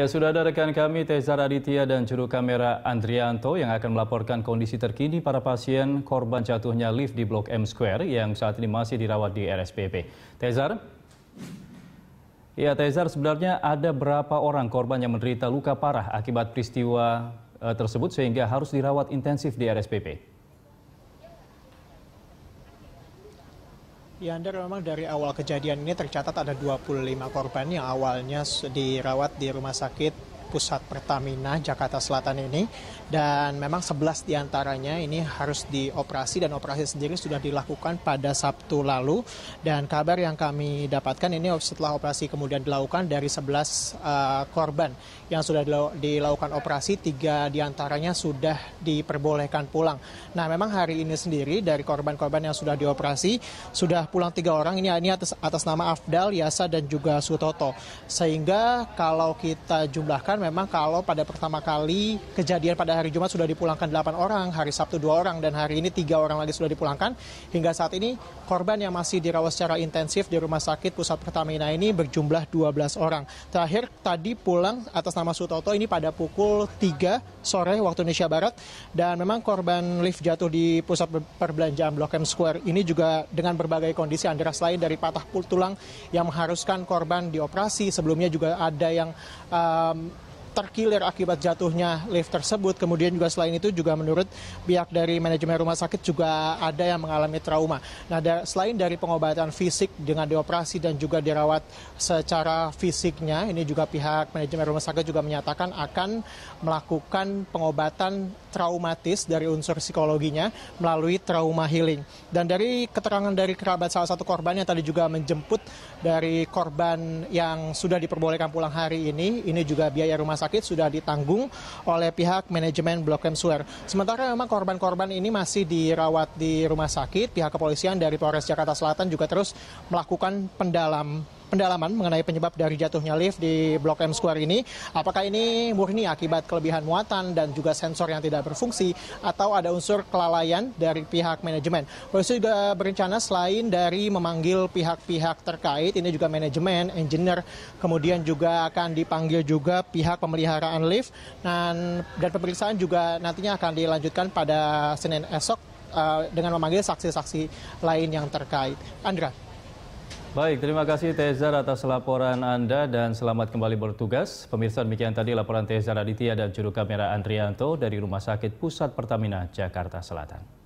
Ya, sudah ada rekan kami Tezar Aditya dan juru kamera Andrianto yang akan melaporkan kondisi terkini para pasien korban jatuhnya lift di Blok M Square yang saat ini masih dirawat di RSPP. Tezar? Ya, Tezar, sebenarnya ada berapa orang korban yang menderita luka parah akibat peristiwa eh, tersebut sehingga harus dirawat intensif di RSPP? Ya, Anda memang dari awal kejadian ini tercatat ada 25 korban yang awalnya dirawat di rumah sakit pusat Pertamina Jakarta Selatan ini dan memang 11 diantaranya ini harus dioperasi dan operasi sendiri sudah dilakukan pada Sabtu lalu dan kabar yang kami dapatkan ini setelah operasi kemudian dilakukan dari 11 uh, eh, korban yang sudah dilakukan operasi tiga diantaranya sudah diperbolehkan pulang. Nah memang hari ini sendiri dari korban-korban yang sudah dioperasi sudah pulang tiga orang ini ini atas atas nama Afdal, Yasa dan juga Sutoto sehingga kalau kita jumlahkan memang kalau pada pertama kali kejadian pada hari Jumat sudah dipulangkan 8 orang, hari Sabtu 2 orang, dan hari ini 3 orang lagi sudah dipulangkan. Hingga saat ini korban yang masih dirawat secara intensif di Rumah Sakit Pusat Pertamina ini berjumlah 12 orang. Terakhir tadi pulang atas nama Sutoto ini pada pukul 3 sore waktu Indonesia Barat dan memang korban lift jatuh di pusat perbelanjaan Blok M Square ini juga dengan berbagai kondisi antara lain dari patah tulang yang mengharuskan korban dioperasi sebelumnya juga ada yang um, terkilir akibat jatuhnya lift tersebut. Kemudian juga selain itu juga menurut pihak dari manajemen rumah sakit juga ada yang mengalami trauma. Nah, da selain dari pengobatan fisik dengan dioperasi dan juga dirawat secara fisiknya, ini juga pihak manajemen rumah sakit juga menyatakan akan melakukan pengobatan traumatis dari unsur psikologinya melalui trauma healing. Dan dari keterangan dari kerabat salah satu korban yang tadi juga menjemput dari korban yang sudah diperbolehkan pulang hari ini, ini juga biaya rumah sakit sudah ditanggung oleh pihak manajemen Blok M Suler. Sementara memang korban-korban ini masih dirawat di rumah sakit, pihak kepolisian dari Polres Jakarta Selatan juga terus melakukan pendalaman pendalaman mengenai penyebab dari jatuhnya lift di Blok M Square ini. Apakah ini murni akibat kelebihan muatan dan juga sensor yang tidak berfungsi atau ada unsur kelalaian dari pihak manajemen? Polisi juga berencana selain dari memanggil pihak-pihak terkait, ini juga manajemen, engineer, kemudian juga akan dipanggil juga pihak pemeliharaan lift dan, dan pemeriksaan juga nantinya akan dilanjutkan pada Senin esok eh, dengan memanggil saksi-saksi lain yang terkait. Andra. Baik, terima kasih Tezar atas laporan Anda dan selamat kembali bertugas. Pemirsa demikian tadi laporan Tezar Aditya dan juru kamera Andrianto dari Rumah Sakit Pusat Pertamina, Jakarta Selatan.